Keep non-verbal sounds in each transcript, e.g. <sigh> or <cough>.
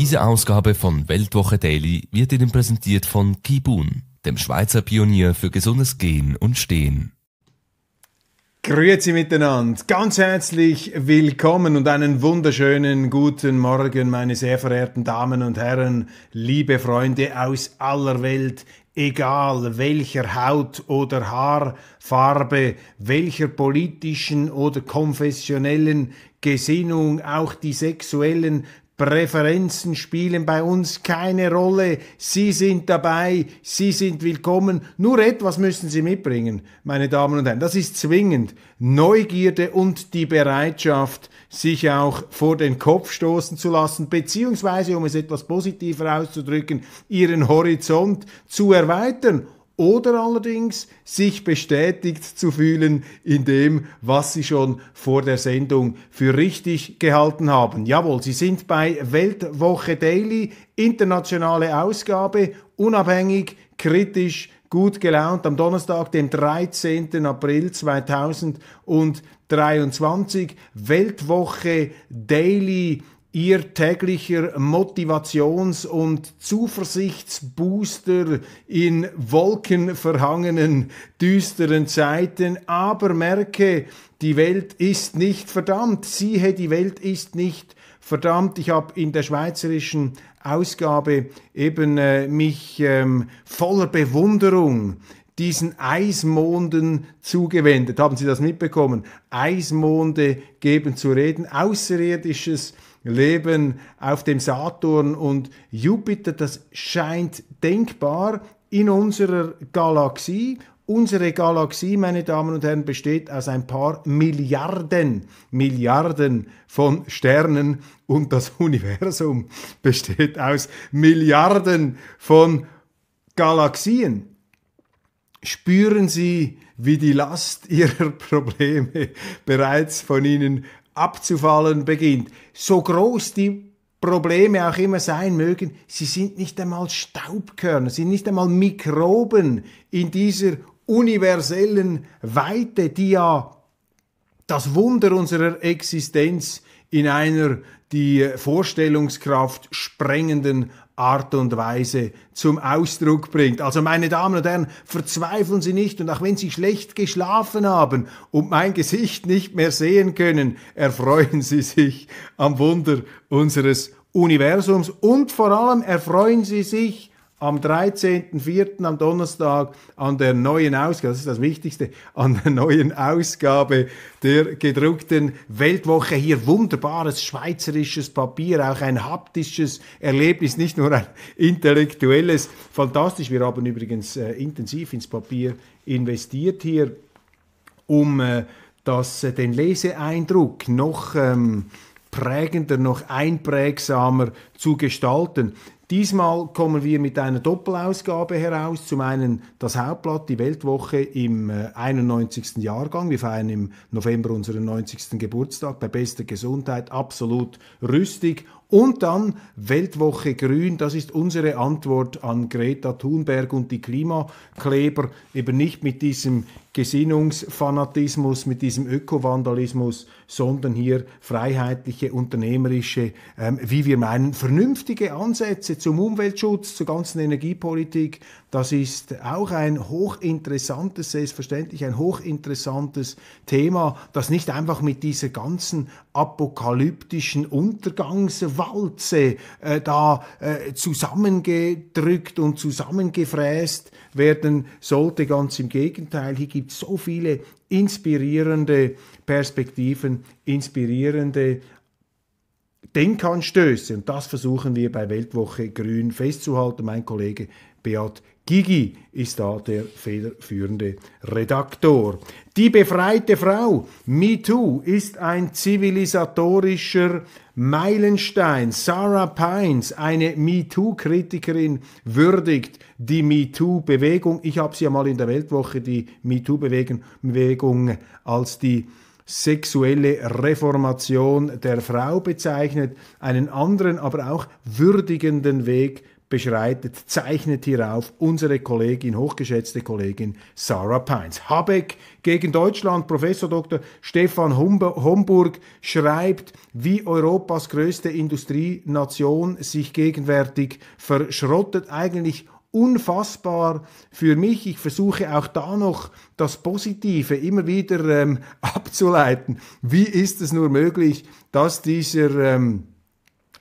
Diese Ausgabe von Weltwoche Daily wird Ihnen präsentiert von Kibun, dem Schweizer Pionier für gesundes Gehen und Stehen. Grüezi miteinander, ganz herzlich willkommen und einen wunderschönen guten Morgen, meine sehr verehrten Damen und Herren, liebe Freunde aus aller Welt, egal welcher Haut- oder Haarfarbe, welcher politischen oder konfessionellen Gesinnung, auch die sexuellen Präferenzen spielen bei uns keine Rolle. Sie sind dabei, Sie sind willkommen. Nur etwas müssen Sie mitbringen, meine Damen und Herren. Das ist zwingend. Neugierde und die Bereitschaft, sich auch vor den Kopf stoßen zu lassen, beziehungsweise, um es etwas positiver auszudrücken, Ihren Horizont zu erweitern oder allerdings sich bestätigt zu fühlen in dem, was sie schon vor der Sendung für richtig gehalten haben. Jawohl, sie sind bei Weltwoche Daily, internationale Ausgabe, unabhängig, kritisch, gut gelaunt am Donnerstag, dem 13. April 2023, Weltwoche Daily Ihr täglicher Motivations- und Zuversichtsbooster in wolkenverhangenen, düsteren Zeiten. Aber merke, die Welt ist nicht verdammt. Siehe, die Welt ist nicht verdammt. Ich habe in der schweizerischen Ausgabe eben äh, mich ähm, voller Bewunderung diesen Eismonden zugewendet. Haben Sie das mitbekommen? Eismonde geben zu reden. Außerirdisches Leben auf dem Saturn und Jupiter, das scheint denkbar in unserer Galaxie. Unsere Galaxie, meine Damen und Herren, besteht aus ein paar Milliarden, Milliarden von Sternen und das <laughs> Universum besteht aus Milliarden von Galaxien. Spüren Sie, wie die Last <laughs> Ihrer Probleme bereits von Ihnen abzufallen beginnt. So groß die Probleme auch immer sein mögen, sie sind nicht einmal Staubkörner, sie sind nicht einmal Mikroben in dieser universellen Weite, die ja das Wunder unserer Existenz in einer die Vorstellungskraft sprengenden Art und Weise zum Ausdruck bringt. Also meine Damen und Herren, verzweifeln Sie nicht und auch wenn Sie schlecht geschlafen haben und mein Gesicht nicht mehr sehen können, erfreuen Sie sich am Wunder unseres Universums und vor allem erfreuen Sie sich am 13.04. am Donnerstag an der neuen Ausgabe, das ist das Wichtigste, an der neuen Ausgabe der gedruckten Weltwoche. Hier wunderbares schweizerisches Papier, auch ein haptisches Erlebnis, nicht nur ein intellektuelles. Fantastisch. Wir haben übrigens äh, intensiv ins Papier investiert hier, um äh, das, äh, den Leseeindruck noch ähm, prägender, noch einprägsamer zu gestalten. Diesmal kommen wir mit einer Doppelausgabe heraus. Zum einen das Hauptblatt, die Weltwoche im 91. Äh, Jahrgang. Wir feiern im November unseren 90. Geburtstag bei bester Gesundheit, absolut rüstig. Und dann Weltwoche Grün, das ist unsere Antwort an Greta Thunberg und die Klimakleber, eben nicht mit diesem Gesinnungsfanatismus, mit diesem Ökovandalismus, sondern hier freiheitliche, unternehmerische, ähm, wie wir meinen, vernünftige Ansätze zum Umweltschutz, zur ganzen Energiepolitik. Das ist auch ein hochinteressantes, selbstverständlich ein hochinteressantes Thema, das nicht einfach mit dieser ganzen apokalyptischen Untergangs Walze äh, da äh, zusammengedrückt und zusammengefräst werden sollte. Ganz im Gegenteil, hier gibt es so viele inspirierende Perspektiven, inspirierende Denkanstöße. Und das versuchen wir bei Weltwoche Grün festzuhalten. Mein Kollege Beat Gigi ist da der federführende Redaktor. Die befreite Frau, MeToo, ist ein zivilisatorischer Meilenstein. Sarah Pines, eine MeToo-Kritikerin, würdigt die MeToo-Bewegung. Ich habe sie ja mal in der Weltwoche, die MeToo-Bewegung, als die sexuelle Reformation der Frau bezeichnet, einen anderen, aber auch würdigenden Weg beschreitet, zeichnet hierauf unsere Kollegin, hochgeschätzte Kollegin Sarah Pines. Habeck gegen Deutschland, Professor Dr. Stefan Homburg schreibt, wie Europas größte Industrienation sich gegenwärtig verschrottet, eigentlich unfassbar für mich. Ich versuche auch da noch das Positive immer wieder ähm, <laughs> abzuleiten. Wie ist es nur möglich, dass dieser ähm,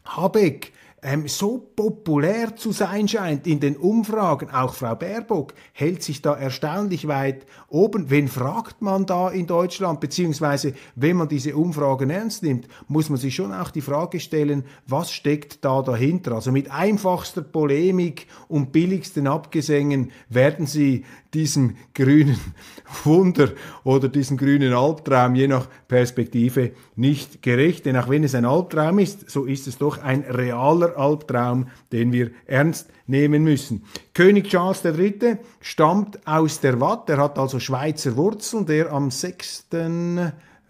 Habeck ähm, so populär zu sein scheint in den Umfragen. Auch Frau Baerbock hält sich da erstaunlich weit oben. Wen fragt man da in Deutschland? Beziehungsweise, wenn man diese Umfragen ernst nimmt, muss man sich schon auch die Frage stellen, was steckt da dahinter? Also mit einfachster Polemik und billigsten Abgesängen werden sie diesem grünen Wunder oder diesem grünen Albtraum, je nach Perspektive, nicht gerecht. Denn auch wenn es ein Albtraum ist, so ist es doch ein realer Albtraum, den wir ernst nehmen müssen. König Charles III. stammt aus der Watt, er hat also Schweizer Wurzeln, der am 6.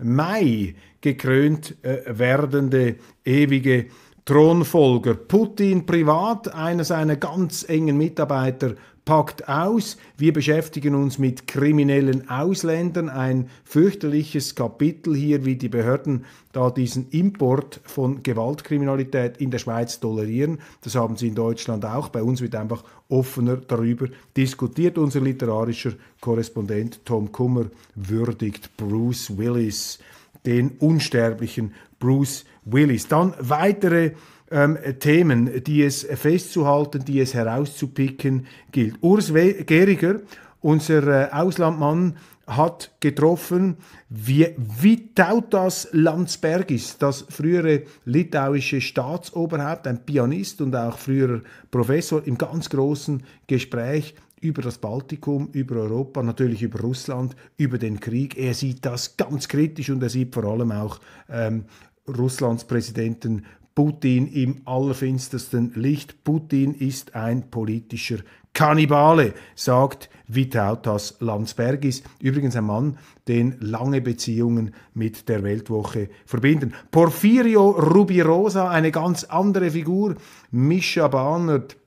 Mai gekrönt äh, werdende ewige Thronfolger. Putin privat, einer seiner ganz engen Mitarbeiter, packt aus, wir beschäftigen uns mit kriminellen Ausländern, ein fürchterliches Kapitel hier, wie die Behörden da diesen Import von Gewaltkriminalität in der Schweiz tolerieren. Das haben sie in Deutschland auch, bei uns wird einfach offener darüber diskutiert. Unser literarischer Korrespondent Tom Kummer würdigt Bruce Willis, den unsterblichen Bruce Willis. Dann weitere ähm, Themen, die es festzuhalten, die es herauszupicken gilt. Urs Geriger, unser äh, Auslandmann, hat getroffen, wie Tautas Landsbergis, das frühere litauische Staatsoberhaupt, ein Pianist und auch früherer Professor, im ganz großen Gespräch über das Baltikum, über Europa, natürlich über Russland, über den Krieg. Er sieht das ganz kritisch und er sieht vor allem auch ähm, Russlands Präsidenten Putin im allerfinstersten Licht. Putin ist ein politischer Kannibale, sagt Vitautas Landsbergis. Übrigens ein Mann, den lange Beziehungen mit der Weltwoche verbinden. Porfirio Rubirosa, eine ganz andere Figur. Mischa Bahnert,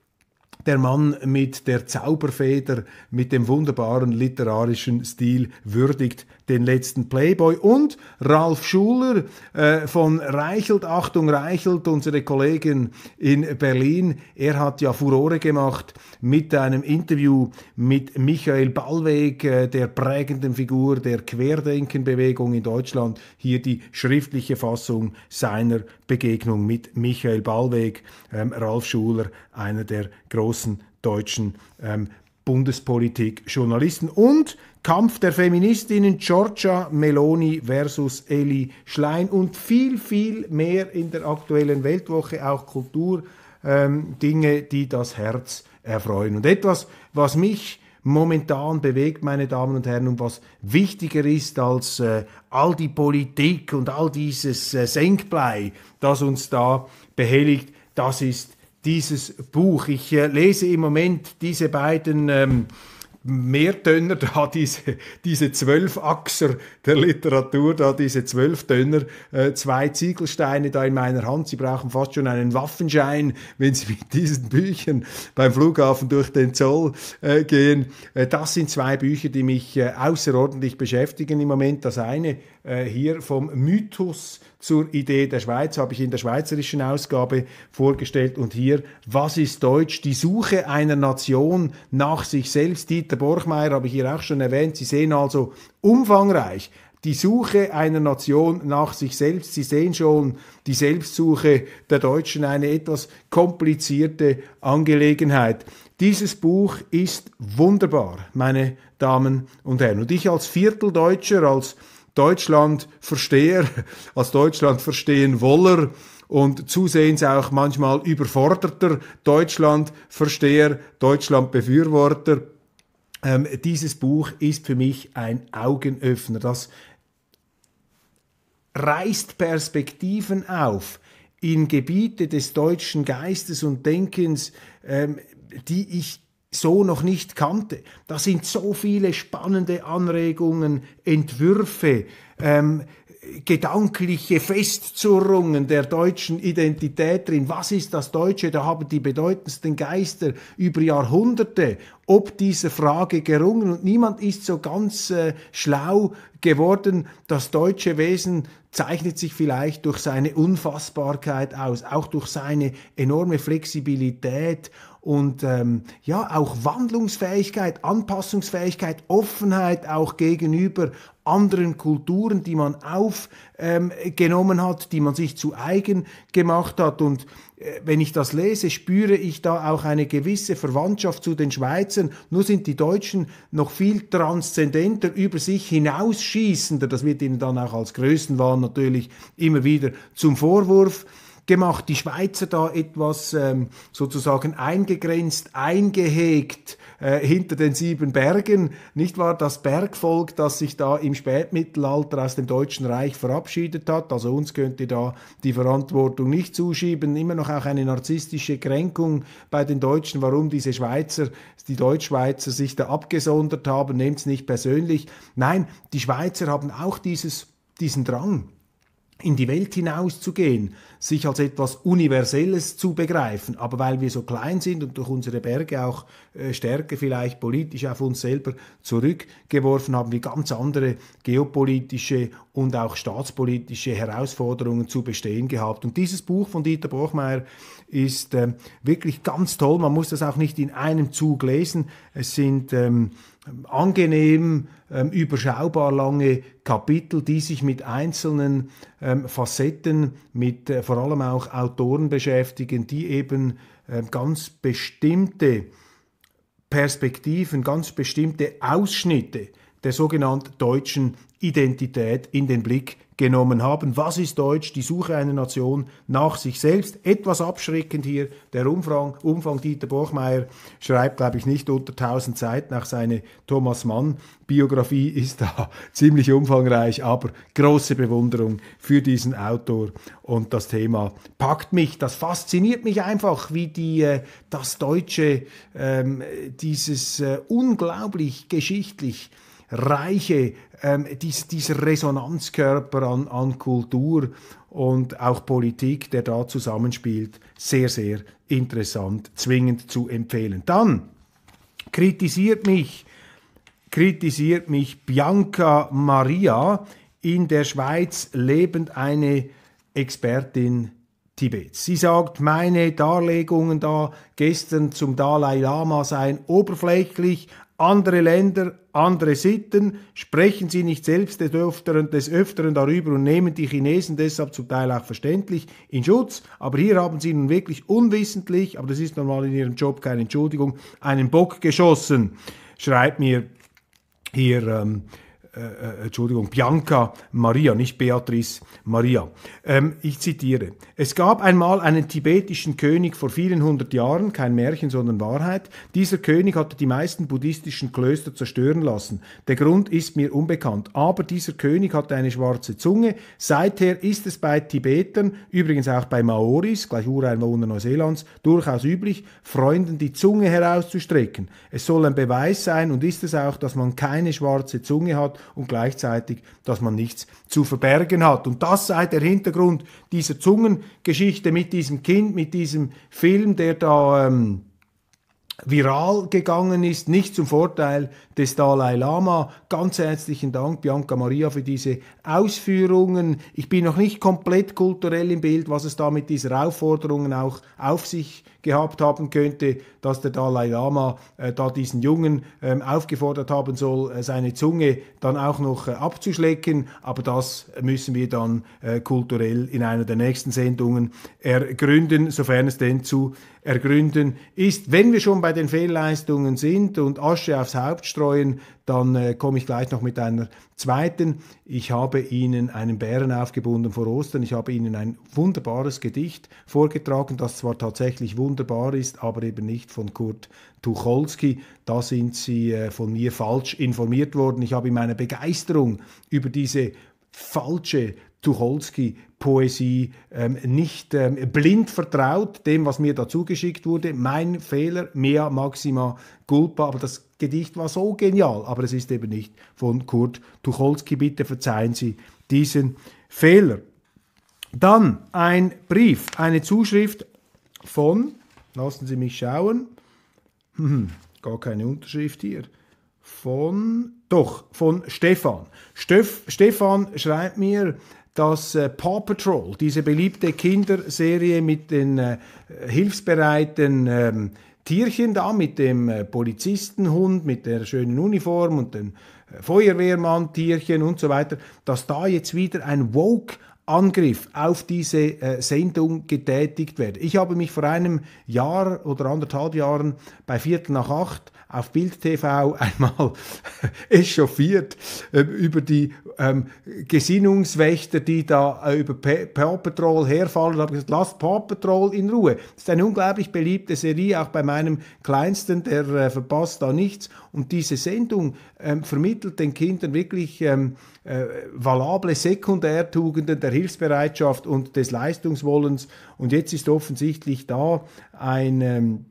der Mann mit der Zauberfeder, mit dem wunderbaren literarischen Stil würdigt den letzten Playboy. Und Ralf Schuler äh, von Reichelt, Achtung Reichelt, unsere Kollegin in Berlin, er hat ja Furore gemacht mit einem Interview mit Michael Ballweg, äh, der prägenden Figur der Querdenkenbewegung in Deutschland. Hier die schriftliche Fassung seiner Begegnung mit Michael Ballweg, ähm, Ralf Schuler, einer der großen großen deutschen ähm, Bundespolitik-Journalisten und Kampf der Feministinnen Giorgia Meloni versus Eli Schlein und viel, viel mehr in der aktuellen Weltwoche, auch Kultur, ähm, Dinge, die das Herz erfreuen. Und etwas, was mich momentan bewegt, meine Damen und Herren, und was wichtiger ist als äh, all die Politik und all dieses äh, Senkblei, das uns da behelligt, das ist dieses Buch. Ich äh, lese im Moment diese beiden ähm, Mehrtönner da, <laughs> diese, diese Zwölfachser der Literatur da, diese Zwölftönner, äh, zwei Ziegelsteine da in meiner Hand. Sie brauchen fast schon einen Waffenschein, wenn Sie mit diesen Büchern beim Flughafen durch den Zoll äh, gehen. Äh, das sind zwei Bücher, die mich äh, außerordentlich beschäftigen im Moment. Das eine äh, hier vom Mythos zur Idee der Schweiz, habe ich in der schweizerischen Ausgabe vorgestellt. Und hier, was ist Deutsch? Die Suche einer Nation nach sich selbst. Dieter Borchmeier habe ich hier auch schon erwähnt. Sie sehen also umfangreich die Suche einer Nation nach sich selbst. Sie sehen schon, die Selbstsuche der Deutschen eine etwas komplizierte Angelegenheit. Dieses Buch ist wunderbar, meine Damen und Herren. Und ich als Vierteldeutscher, als Deutschlandversteher, <laughs> als Deutschland verstehen Woller und zusehends auch manchmal überforderter Deutschlandversteher, Deutschlandbefürworter. Ähm, dieses Buch ist für mich ein Augenöffner. Das reißt Perspektiven auf in Gebiete des deutschen Geistes und Denkens, ähm, die ich so noch nicht kannte. Da sind so viele spannende Anregungen, Entwürfe. Ähm, gedankliche Festzurrungen der deutschen Identität drin. Was ist das Deutsche? Da haben die bedeutendsten Geister über Jahrhunderte ob dieser Frage gerungen und niemand ist so ganz äh, schlau geworden. Das deutsche Wesen zeichnet sich vielleicht durch seine Unfassbarkeit aus, auch durch seine enorme Flexibilität und ähm, ja auch Wandlungsfähigkeit, Anpassungsfähigkeit, Offenheit auch gegenüber anderen Kulturen, die man aufgenommen ähm, hat, die man sich zu eigen gemacht hat. Und äh, wenn ich das lese, spüre ich da auch eine gewisse Verwandtschaft zu den Schweizern. Nur sind die Deutschen noch viel transzendenter, über sich hinausschießender. Das wird ihnen dann auch als Größenwahn natürlich immer wieder zum Vorwurf gemacht. Die Schweizer da etwas ähm, sozusagen eingegrenzt, eingehegt äh, hinter den sieben Bergen, nicht wahr? Das Bergvolk, das sich da im Spätmittelalter aus dem Deutschen Reich verabschiedet hat. Also uns könnt ihr da die Verantwortung nicht zuschieben. Immer noch auch eine narzisstische Kränkung bei den Deutschen, warum diese Schweizer, die Deutschschweizer sich da abgesondert haben. Nehmt es nicht persönlich. Nein, die Schweizer haben auch dieses, diesen Drang in die Welt hinauszugehen, sich als etwas Universelles zu begreifen. Aber weil wir so klein sind und durch unsere Berge auch äh, stärker vielleicht politisch auf uns selber zurückgeworfen haben, wir ganz andere geopolitische und auch staatspolitische Herausforderungen zu bestehen gehabt. Und dieses Buch von Dieter Bochmeier ist äh, wirklich ganz toll. Man muss das auch nicht in einem Zug lesen. Es sind ähm, angenehm ähm, überschaubar lange Kapitel, die sich mit einzelnen ähm, Facetten, mit äh, vor allem auch Autoren beschäftigen, die eben äh, ganz bestimmte Perspektiven, ganz bestimmte Ausschnitte der sogenannten deutschen Identität in den Blick genommen haben. Was ist Deutsch? Die Suche einer Nation nach sich selbst. Etwas abschreckend hier der Umfang. Umfang Dieter Borchmeier schreibt, glaube ich, nicht unter 1000 Seiten. Auch seine Thomas Mann Biografie ist da <laughs> ziemlich umfangreich, aber große Bewunderung für diesen Autor und das Thema packt mich. Das fasziniert mich einfach, wie die, äh, das Deutsche, ähm, dieses äh, unglaublich geschichtlich reiche, ähm, dies, dieser Resonanzkörper an, an Kultur und auch Politik, der da zusammenspielt, sehr, sehr interessant, zwingend zu empfehlen. Dann kritisiert mich, kritisiert mich Bianca Maria, in der Schweiz lebend eine Expertin Tibets. Sie sagt, meine Darlegungen da gestern zum Dalai Lama seien oberflächlich, andere Länder, andere Sitten, sprechen sie nicht selbst des Öfteren, des Öfteren darüber und nehmen die Chinesen deshalb zum Teil auch verständlich in Schutz. Aber hier haben sie nun wirklich unwissentlich, aber das ist normal in ihrem Job keine Entschuldigung, einen Bock geschossen, schreibt mir hier ähm, äh, äh, Entschuldigung, Bianca Maria, nicht Beatrice Maria. Ähm, ich zitiere, es gab einmal einen tibetischen König vor vielen hundert Jahren, kein Märchen, sondern Wahrheit. Dieser König hatte die meisten buddhistischen Klöster zerstören lassen. Der Grund ist mir unbekannt. Aber dieser König hatte eine schwarze Zunge. Seither ist es bei Tibetern, übrigens auch bei Maoris, gleich Ureinwohner Neuseelands, durchaus üblich, Freunden die Zunge herauszustrecken. Es soll ein Beweis sein und ist es auch, dass man keine schwarze Zunge hat und gleichzeitig, dass man nichts zu verbergen hat. Und das sei der Hintergrund dieser Zungengeschichte mit diesem Kind, mit diesem Film, der da ähm, viral gegangen ist, nicht zum Vorteil des Dalai Lama. Ganz herzlichen Dank, Bianca Maria, für diese Ausführungen. Ich bin noch nicht komplett kulturell im Bild, was es da mit dieser Aufforderung auch auf sich gehabt haben könnte, dass der Dalai Lama äh, da diesen Jungen äh, aufgefordert haben soll, äh, seine Zunge dann auch noch äh, abzuschlecken. Aber das müssen wir dann äh, kulturell in einer der nächsten Sendungen ergründen, sofern es denn zu ergründen ist. Wenn wir schon bei den Fehlleistungen sind und Asche aufs Hauptstrom, streuen, dann äh, komme ich gleich noch mit einer zweiten. Ich habe Ihnen einen Bären aufgebunden vor Ostern. Ich habe Ihnen ein wunderbares Gedicht vorgetragen, das zwar tatsächlich wunderbar ist, aber eben nicht von Kurt Tucholsky. Da sind Sie äh, von mir falsch informiert worden. Ich habe in meiner Begeisterung über diese falsche Tucholsky Poesie ähm, nicht ähm, blind vertraut, dem, was mir da zugeschickt wurde. Mein Fehler, mea maxima culpa, aber das Gedicht war so genial, aber es ist eben nicht von Kurt Tucholsky. Bitte verzeihen Sie diesen Fehler. Dann ein Brief, eine Zuschrift von, lassen Sie mich schauen, hm, gar keine Unterschrift hier, von, doch, von Stefan. Stöf, Stefan schreibt mir, dass äh, Paw Patrol, diese beliebte Kinderserie mit den äh, hilfsbereiten ähm, Tierchen da, mit dem äh, Polizistenhund, mit der schönen Uniform und dem äh, Feuerwehrmann-Tierchen und so weiter, dass da jetzt wieder ein Woke Angriff auf diese äh, Sendung getätigt wird. Ich habe mich vor einem Jahr oder anderthalb Jahren bei Viertel nach acht auf Bild TV <laughs> einmal echauffiert äh, über die ähm, Gesinnungswächter, die da äh, über Paw Patrol herfallen. Ich habe gesagt, lasst Paw Patrol in Ruhe. Das ist eine unglaublich beliebte Serie, auch bei meinem Kleinsten, der äh, verpasst da nichts. Und diese Sendung ähm, vermittelt den Kindern wirklich ähm, äh, valable Sekundärtugenden der Hilfsbereitschaft und des Leistungswollens. Und jetzt ist offensichtlich da ein... Ähm,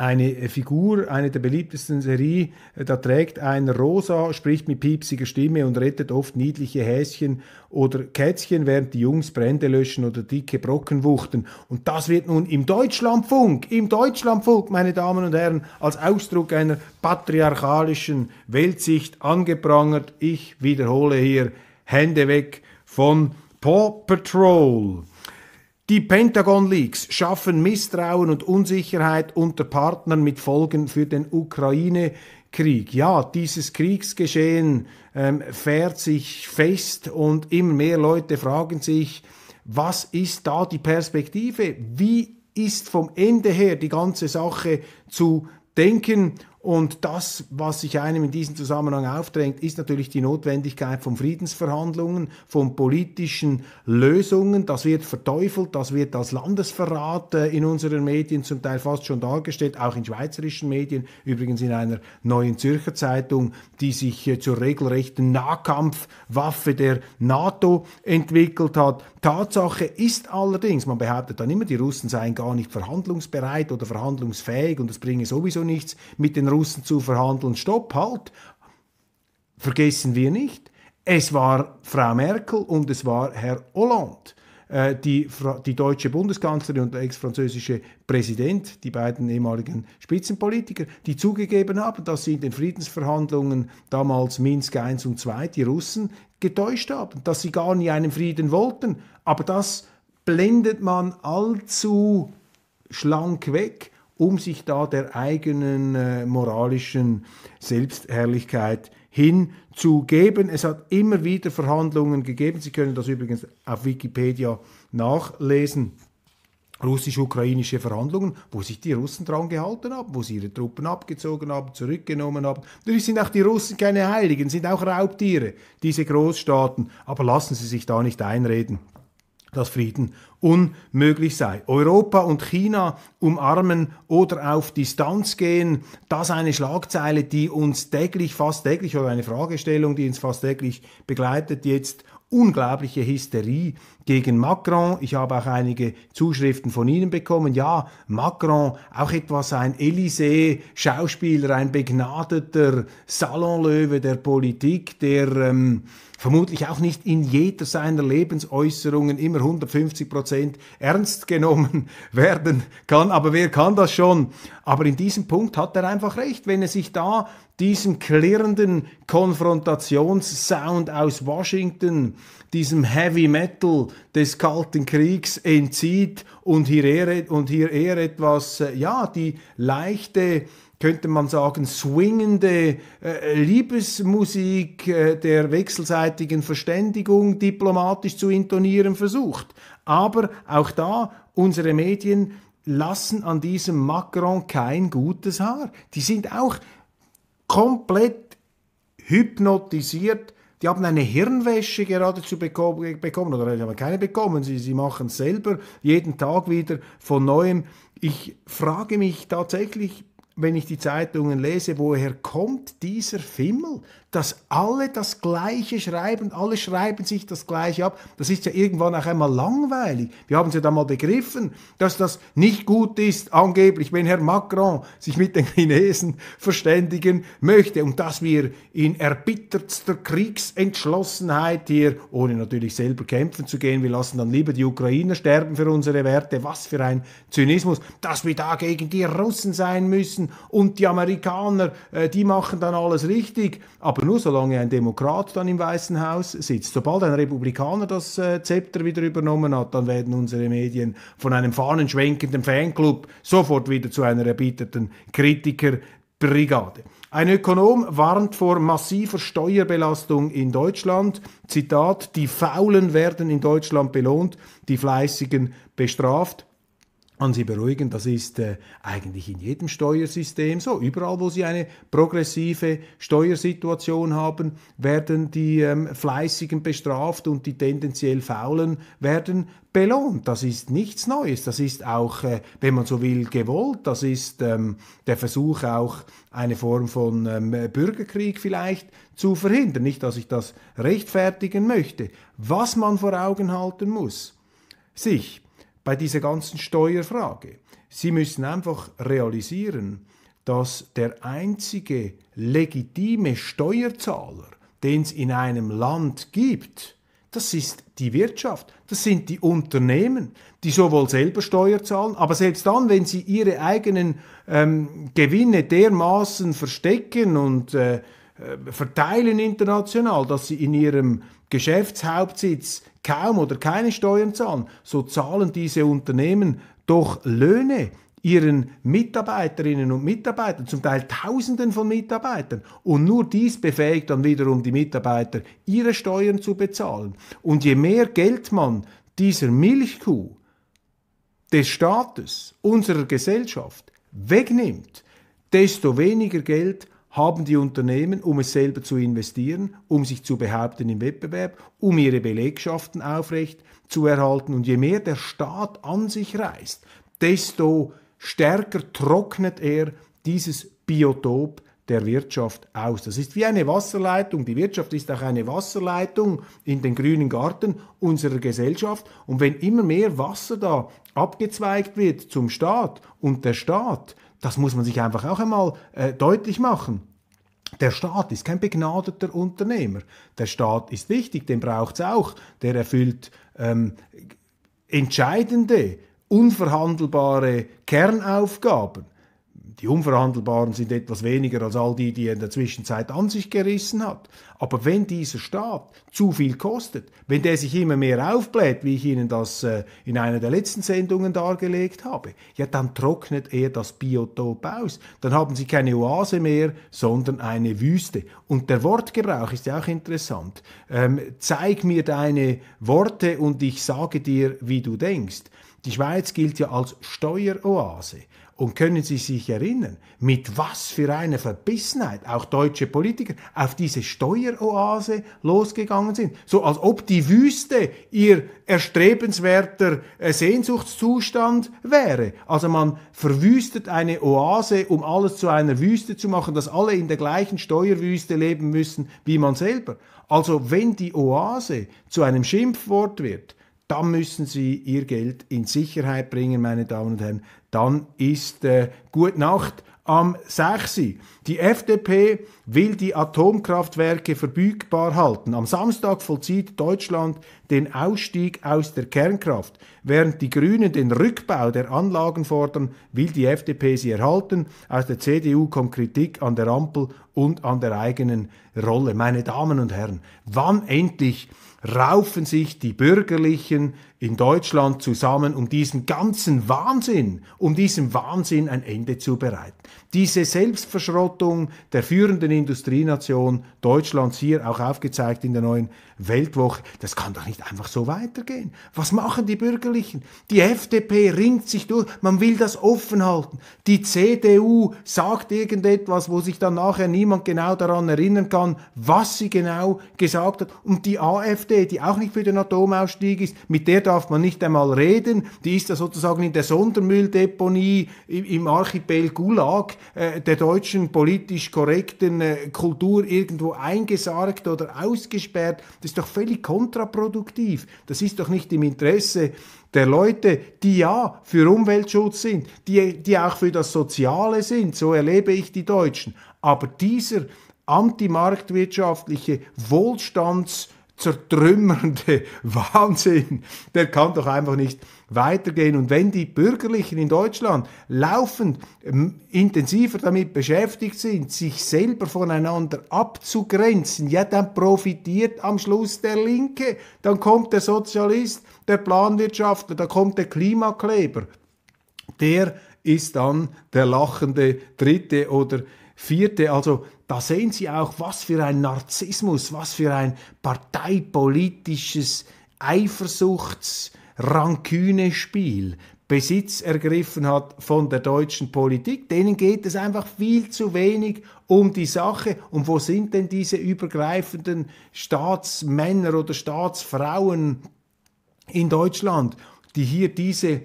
eine Figur, eine der beliebtesten Serie, äh, da trägt ein rosa, spricht mit piepsiger Stimme und rettet oft niedliche Häschen oder Kätzchen, während die Jungs Brände löschen oder dicke Brocken wuchten. Und das wird nun im Deutschlandfunk, im Deutschlandfunk, meine Damen und Herren, als Ausdruck einer patriarchalischen Weltsicht angeprangert. Ich wiederhole hier, Hände weg von Paw Patrol. Die Pentagon Leaks schaffen Misstrauen und Unsicherheit unter Partnern mit Folgen für den Ukraine-Krieg. Ja, dieses Kriegsgeschehen ähm, fährt sich fest und immer mehr Leute fragen sich, was ist da die Perspektive? Wie ist vom Ende her die ganze Sache zu denken? Und das, was sich einem in diesem Zusammenhang aufdrängt, ist natürlich die Notwendigkeit von Friedensverhandlungen, von politischen Lösungen. Das wird verteufelt, das wird als Landesverrat äh, in unseren Medien zum Teil fast schon dargestellt, auch in schweizerischen Medien, übrigens in einer neuen Zürcher Zeitung, die sich äh, zur regelrechten Nahkampfwaffe der NATO entwickelt hat. Tatsache ist allerdings, man behauptet dann immer, die Russen seien gar nicht verhandlungsbereit oder verhandlungsfähig und das bringe sowieso nichts mit den Russen zu verhandeln, stopp, halt, vergessen wir nicht, es war Frau Merkel und es war Herr Hollande. Äh, die, die, deutsche Bundeskanzlerin und der ex-französische Präsident, die beiden ehemaligen Spitzenpolitiker, die zugegeben haben, dass sie in den Friedensverhandlungen damals Minsk I und II die Russen getäuscht haben, dass sie gar nie einen Frieden wollten. Aber das blendet man allzu schlank weg, um sich da der eigenen äh, moralischen Selbstherrlichkeit hinzugeben. Es hat immer wieder Verhandlungen gegeben. Sie können das übrigens auf Wikipedia nachlesen russisch-ukrainische Verhandlungen, wo sich die Russen dran gehalten haben, wo sie ihre Truppen abgezogen haben, zurückgenommen haben. Natürlich sind auch die Russen keine Heiligen, sind auch Raubtiere, diese Großstaaten. Aber lassen Sie sich da nicht einreden dass Frieden unmöglich sei. Europa und China umarmen oder auf Distanz gehen, das eine Schlagzeile, die uns täglich, fast täglich oder eine Fragestellung, die uns fast täglich begleitet, jetzt unglaubliche Hysterie gegen Macron. Ich habe auch einige Zuschriften von Ihnen bekommen. Ja, Macron, auch etwas ein élysée schauspieler ein begnadeter Salonlöwe der Politik, der ähm, vermutlich auch nicht in jeder seiner Lebensäußerungen immer 150 Prozent ernst genommen <laughs> werden kann. Aber wer kann das schon? Aber in diesem Punkt hat er einfach recht, wenn er sich da diesem klirrenden Konfrontationssound aus Washington, diesem Heavy Metal des Kalten Kriegs entzieht und hier eher, und hier eher etwas, äh, ja, die leichte könnte man sagen, swingende äh, Liebesmusik äh, der wechselseitigen Verständigung diplomatisch zu intonieren versucht. Aber auch da, unsere Medien lassen an diesem Macron kein gutes Haar. Die sind auch komplett hypnotisiert. Die haben eine Hirnwäsche geradezu bekommen, oder haben keine bekommen. Sie, sie machen es selber jeden Tag wieder von neuem. Ich frage mich tatsächlich, wenn ich die Zeitungen lese, woher kommt dieser Fimmel? dass alle das Gleiche schreiben, alle schreiben sich das Gleiche ab. Das ist ja irgendwann auch einmal langweilig. Wir haben es ja da mal begriffen, dass das nicht gut ist, angeblich, wenn Herr Macron sich mit den Chinesen verständigen möchte und dass wir in erbittertster Kriegsentschlossenheit hier, ohne natürlich selber kämpfen zu gehen, wir lassen dann lieber die Ukrainer sterben für unsere Werte, was für ein Zynismus, dass wir da gegen die Russen sein müssen und die Amerikaner, äh, die machen dann alles richtig. Aber aber nur solange ein Demokrat dann im Weißen Haus sitzt. Sobald ein Republikaner das äh, Zepter wieder übernommen hat, dann werden unsere Medien von einem fahnenschwenkenden Fanclub sofort wieder zu einer erbitterten Kritikerbrigade. Ein Ökonom warnt vor massiver Steuerbelastung in Deutschland. Zitat, die Faulen werden in Deutschland belohnt, die Fleißigen bestraft an Sie beruhigen, das ist äh, eigentlich in jedem Steuersystem so. Überall, wo Sie eine progressive Steuersituation haben, werden die ähm, Fleißigen bestraft und die tendenziell Faulen werden belohnt. Das ist nichts Neues. Das ist auch, äh, wenn man so will, gewollt. Das ist ähm, der Versuch auch eine Form von ähm, Bürgerkrieg vielleicht zu verhindern. Nicht, dass ich das rechtfertigen möchte. Was man vor Augen halten muss, sich bei dieser ganzen Steuerfrage. Sie müssen einfach realisieren, dass der einzige legitime Steuerzahler, den es in einem Land gibt, das ist die Wirtschaft, das sind die Unternehmen, die sowohl selber Steuer zahlen, aber selbst dann, wenn sie ihre eigenen ähm, Gewinne dermaßen verstecken und äh, äh, verteilen international, dass sie in ihrem Geschäftshauptsitz kaum oder keine Steuern zahlen, so zahlen diese Unternehmen doch Löhne ihren Mitarbeiterinnen und Mitarbeitern, zum Teil Tausenden von Mitarbeitern. Und nur dies befähigt dann wiederum die Mitarbeiter, ihre Steuern zu bezahlen. Und je mehr Geld man dieser Milchkuh des Staates, unserer Gesellschaft wegnimmt, desto weniger Geld haben die Unternehmen, um es selber zu investieren, um sich zu behaupten im Wettbewerb, um ihre Belegschaften aufrecht zu erhalten. Und je mehr der Staat an sich reißt, desto stärker trocknet er dieses Biotop der Wirtschaft aus. Das ist wie eine Wasserleitung. Die Wirtschaft ist auch eine Wasserleitung in den grünen Garten unserer Gesellschaft. Und wenn immer mehr Wasser da abgezweigt wird zum Staat und der Staat das muss man sich einfach auch einmal äh, deutlich machen. Der Staat ist kein begnadeter Unternehmer. Der Staat ist wichtig, den braucht es auch. Der erfüllt ähm, entscheidende, unverhandelbare Kernaufgaben. Die Unverhandelbaren sind etwas weniger als all die, die er in der Zwischenzeit an sich gerissen hat. Aber wenn dieser Staat zu viel kostet, wenn der sich immer mehr aufbläht, wie ich Ihnen das äh, in einer der letzten Sendungen dargelegt habe, ja, dann trocknet er das Biotop aus. Dann haben Sie keine Oase mehr, sondern eine Wüste. Und der Wortgebrauch ist ja auch interessant. Ähm, zeig mir deine Worte und ich sage dir, wie du denkst. Die Schweiz gilt ja als Steueroase. Und können Sie sich erinnern, mit was für einer Verbissenheit auch deutsche Politiker auf diese Steueroase losgegangen sind? So als ob die Wüste ihr erstrebenswerter äh, Sehnsuchtszustand wäre. Also man verwüstet eine Oase, um alles zu einer Wüste zu machen, dass alle in der gleichen Steuerwüste leben müssen wie man selber. Also wenn die Oase zu einem Schimpfwort wird, dann müssen Sie Ihr Geld in Sicherheit bringen, meine Damen und Herren dann ist äh, Gute Nacht am 6. Die FDP will die Atomkraftwerke verbügbar halten. Am Samstag vollzieht Deutschland den Ausstieg aus der Kernkraft. Während die Grünen den Rückbau der Anlagen fordern, will die FDP sie erhalten. Aus der CDU kommt Kritik an der Ampel und an der eigenen Rolle. Meine Damen und Herren, wann endlich raufen sich die Bürgerlichen in Deutschland zusammen, um diesen ganzen Wahnsinn, um diesem Wahnsinn ein Ende zu bereiten. Diese Selbstverschrottung der führenden Industrienation Deutschlands hier auch aufgezeigt in der neuen Weltwoche, das kann doch nicht einfach so weitergehen. Was machen die Bürgerlichen? Die FDP ringt sich durch, man will das offen halten. Die CDU sagt irgendetwas, wo sich dann nachher niemand genau daran erinnern kann, was sie genau gesagt hat. Und die AfD, die auch nicht für den Atomausstieg ist, mit der darf man nicht einmal reden. Die ist ja sozusagen in der Sondermülldeponie im Archipel Gulag äh, der deutschen politisch korrekten äh, Kultur irgendwo eingesargt oder ausgesperrt. Das ist doch völlig kontraproduktiv. Das ist doch nicht im Interesse der Leute, die ja für Umweltschutz sind, die, die auch für das Soziale sind, so erlebe ich die Deutschen. Aber dieser antimarktwirtschaftliche Wohlstands- zertrümmernde <laughs> Wahnsinn, der kann doch einfach nicht weitergehen. Und wenn die Bürgerlichen in Deutschland laufend ähm, intensiver damit beschäftigt sind, sich selber voneinander abzugrenzen, ja, dann profitiert am Schluss der Linke, dann kommt der Sozialist, der Planwirtschaftler, dann kommt der Klimakleber. Der ist dann der lachende Dritte oder Vierte, also da sehen Sie auch, was für ein Narzissmus, was für ein parteipolitisches Eifersuchts- ranküne Besitz ergriffen hat von der deutschen Politik. Denen geht es einfach viel zu wenig um die Sache. Und wo sind denn diese übergreifenden Staatsmänner oder Staatsfrauen in Deutschland, die hier diese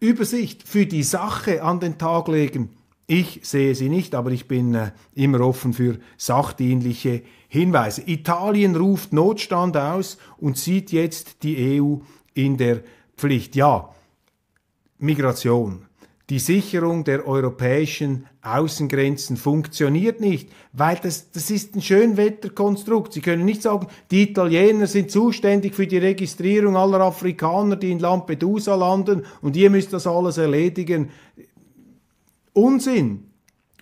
Übersicht für die Sache an den Tag legen? Ich sehe sie nicht, aber ich bin äh, immer offen für sachdienliche Hinweise. Italien ruft Notstand aus und sieht jetzt die EU in der Pflicht. Ja, Migration. Die Sicherung der europäischen Außengrenzen funktioniert nicht, weil das, das ist ein Schönwetterkonstrukt. Sie können nicht sagen, die Italiener sind zuständig für die Registrierung aller Afrikaner, die in Lampedusa landen und ihr müsst das alles erledigen. Unsinn.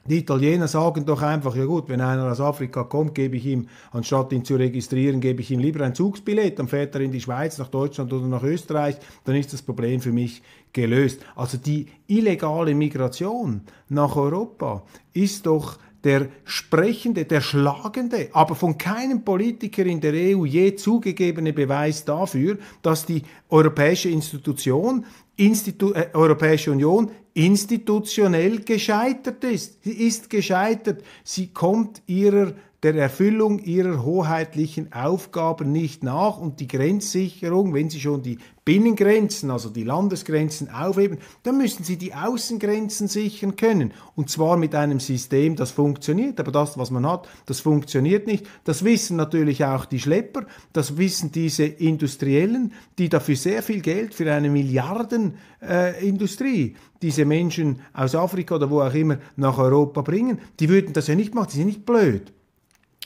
Die Italiener sagen doch einfach, ja gut, wenn einer aus Afrika kommt, gebe ich ihm, anstatt ihn zu registrieren, gebe ich ihm lieber ein Zugsbillett, dann fährt er in die Schweiz, nach Deutschland oder nach Österreich, dann ist das Problem für mich gelöst. Also die illegale Migration nach Europa ist doch der sprechende, der schlagende, aber von keinem Politiker in der EU je zugegebene Beweis dafür, dass die europäische Institution, Institu äh, Europäische Union institutionell gescheitert ist. Sie ist gescheitert. Sie kommt ihrer der Erfüllung ihrer hoheitlichen Aufgaben nicht nach und die Grenzsicherung, wenn sie schon die Binnengrenzen, also die Landesgrenzen aufheben, dann müssen sie die Außengrenzen sichern können. Und zwar mit einem System, das funktioniert. Aber das, was man hat, das funktioniert nicht. Das wissen natürlich auch die Schlepper, das wissen diese Industriellen, die dafür sehr viel Geld für eine Milliardenindustrie äh, diese Menschen aus Afrika oder wo auch immer nach Europa bringen. Die würden das ja nicht machen, die sind nicht blöd.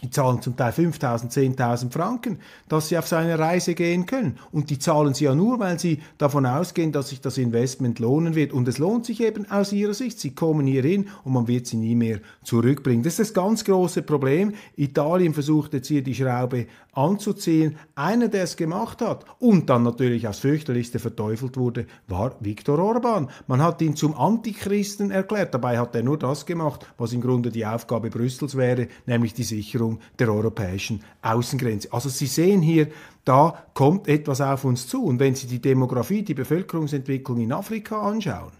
Die zahlen zum Teil 5.000, 10.000 Franken, dass sie auf so eine Reise gehen können. Und die zahlen sie ja nur, weil sie davon ausgehen, dass sich das Investment lohnen wird. Und es lohnt sich eben aus ihrer Sicht. Sie kommen hier hin und man wird sie nie mehr zurückbringen. Das ist das ganz große Problem. Italien versucht jetzt hier die Schraube anzuziehen. Einer, der es gemacht hat und dann natürlich aufs fürchterlichste verteufelt wurde, war Viktor Orban. Man hat ihn zum Antichristen erklärt. Dabei hat er nur das gemacht, was im Grunde die Aufgabe Brüssels wäre, nämlich die Sicherung Sicherung der europäischen Außengrenze. Also Sie sehen hier, da kommt etwas auf uns zu. Und wenn Sie die Demografie, die Bevölkerungsentwicklung in Afrika anschauen,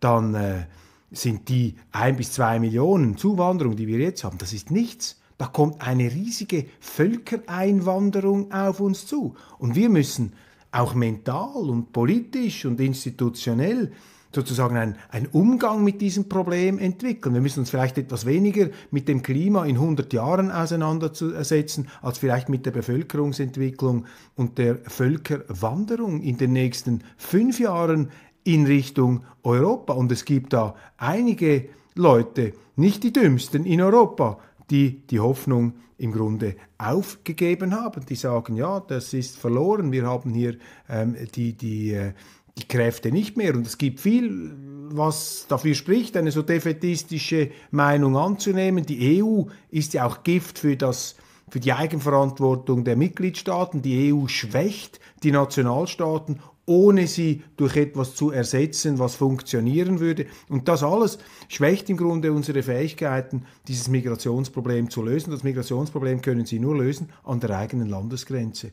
dann äh, sind die ein bis zwei Millionen Zuwanderung, die wir jetzt haben, das ist nichts. Da kommt eine riesige Völkereinwanderung auf uns zu. Und wir müssen auch mental und politisch und institutionell sozusagen einen, einen Umgang mit diesem Problem entwickeln. Wir müssen uns vielleicht etwas weniger mit dem Klima in 100 Jahren auseinandersetzen, als vielleicht mit der Bevölkerungsentwicklung und der Völkerwanderung in den nächsten fünf Jahren in Richtung Europa. Und es gibt da einige Leute, nicht die dümmsten in Europa, die die Hoffnung im Grunde aufgegeben haben. Die sagen, ja, das ist verloren, wir haben hier ähm, die, die äh, die Kräfte nicht mehr. Und es gibt viel, was dafür spricht, eine so defetistische Meinung anzunehmen. Die EU ist ja auch Gift für das für die Eigenverantwortung der Mitgliedstaaten. Die EU schwächt die Nationalstaaten, ohne sie durch etwas zu ersetzen, was funktionieren würde. Und das alles schwächt im Grunde unsere Fähigkeiten, dieses Migrationsproblem zu lösen. Das Migrationsproblem können Sie nur lösen an der eigenen Landesgrenze.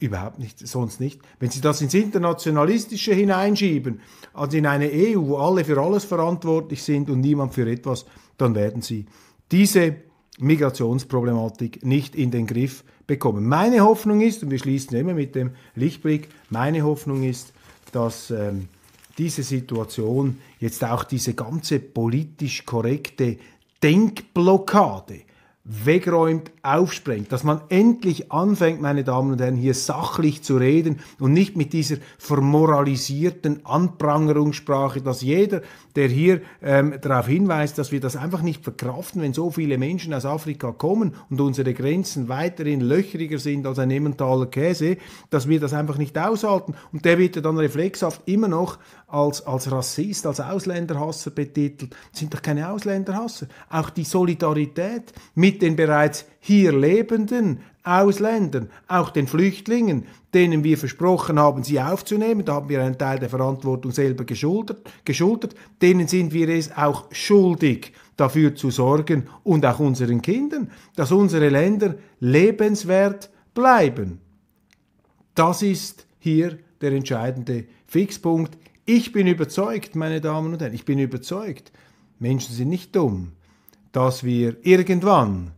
Überhaupt nicht, sonst nicht. Wenn Sie das ins Internationalistische hineinschieben, also in eine EU, wo alle für alles verantwortlich sind und niemand für etwas, dann werden Sie diese Migrationsproblematik nicht in den Griff bekommen. Meine Hoffnung ist, und wir schließen immer mit dem Lichtblick, meine Hoffnung ist, dass ähm, diese Situation jetzt auch diese ganze politisch korrekte Denkblockade, wegräumt, aufsprengt, dass man endlich anfängt, meine Damen und Herren, hier sachlich zu reden und nicht mit dieser vermoralisierten Anprangerungssprache, dass jeder, der hier ähm, darauf hinweist, dass wir das einfach nicht verkraften, wenn so viele Menschen aus Afrika kommen und unsere Grenzen weiterhin löchriger sind als ein Emmentaler Käse, dass wir das einfach nicht aushalten. Und der wird ja dann reflexhaft immer noch als, als Rassist, als Ausländerhasser betitelt. Das sind doch keine Ausländerhasser. Auch die Solidarität mit den bereits hier lebenden Ausländern, auch den Flüchtlingen, denen wir versprochen haben, sie aufzunehmen, da haben wir einen Teil der Verantwortung selber geschultert, geschultert, denen sind wir es auch schuldig, dafür zu sorgen und auch unseren Kindern, dass unsere Länder lebenswert bleiben. Das ist hier der entscheidende Fixpunkt. Ich bin überzeugt, meine Damen und Herren, ich bin überzeugt, Menschen sind nicht dumm dass wir irgendwann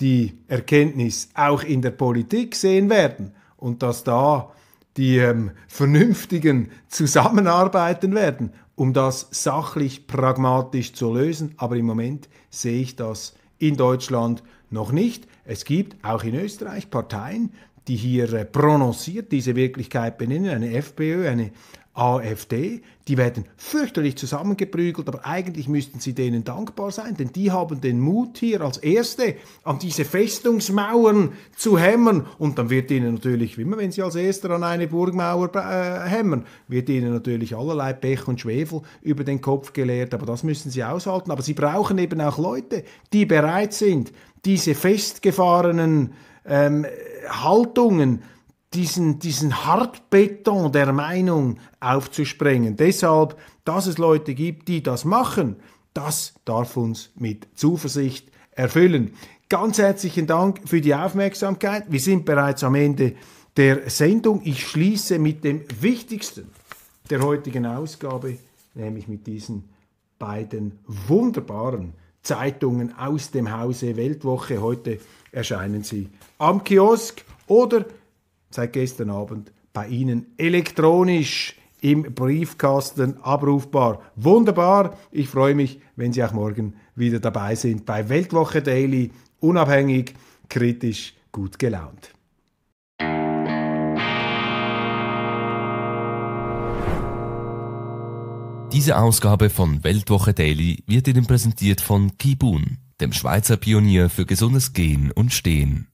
die Erkenntnis auch in der Politik sehen werden und dass da die ähm, Vernünftigen zusammenarbeiten werden, um das sachlich, pragmatisch zu lösen. Aber im Moment sehe ich das in Deutschland noch nicht. Es gibt auch in Österreich Parteien, die hier äh, prononciert diese Wirklichkeit benennen, eine FPÖ, eine AfD, die werden fürchterlich zusammengeprügelt, aber eigentlich müssten sie denen dankbar sein, denn die haben den Mut hier als Erste an diese Festungsmauern zu hämmern und dann wird ihnen natürlich, wie immer wenn sie als Erster an eine Burgmauer äh, hämmern, wird ihnen natürlich allerlei Pech und Schwefel über den Kopf geleert, aber das müssen sie aushalten, aber sie brauchen eben auch Leute, die bereit sind, diese festgefahrenen ähm, Haltungen, diesen, diesen Hartbeton der Meinung aufzusprengen. Deshalb, dass es Leute gibt, die das machen, das darf uns mit Zuversicht erfüllen. Ganz herzlichen Dank für die Aufmerksamkeit. Wir sind bereits am Ende der Sendung. Ich schließe mit dem Wichtigsten der heutigen Ausgabe, nämlich mit diesen beiden wunderbaren Zeitungen aus dem Hause Weltwoche. Heute erscheinen sie am Kiosk oder seit gestern Abend bei Ihnen elektronisch im Briefkasten abrufbar. Wunderbar. Ich freue mich, wenn Sie auch morgen wieder dabei sind bei Weltwoche Daily. Unabhängig, kritisch, gut gelaunt. Diese Ausgabe von Weltwoche Daily wird Ihnen präsentiert von Kibun, dem Schweizer Pionier für gesundes Gehen und Stehen.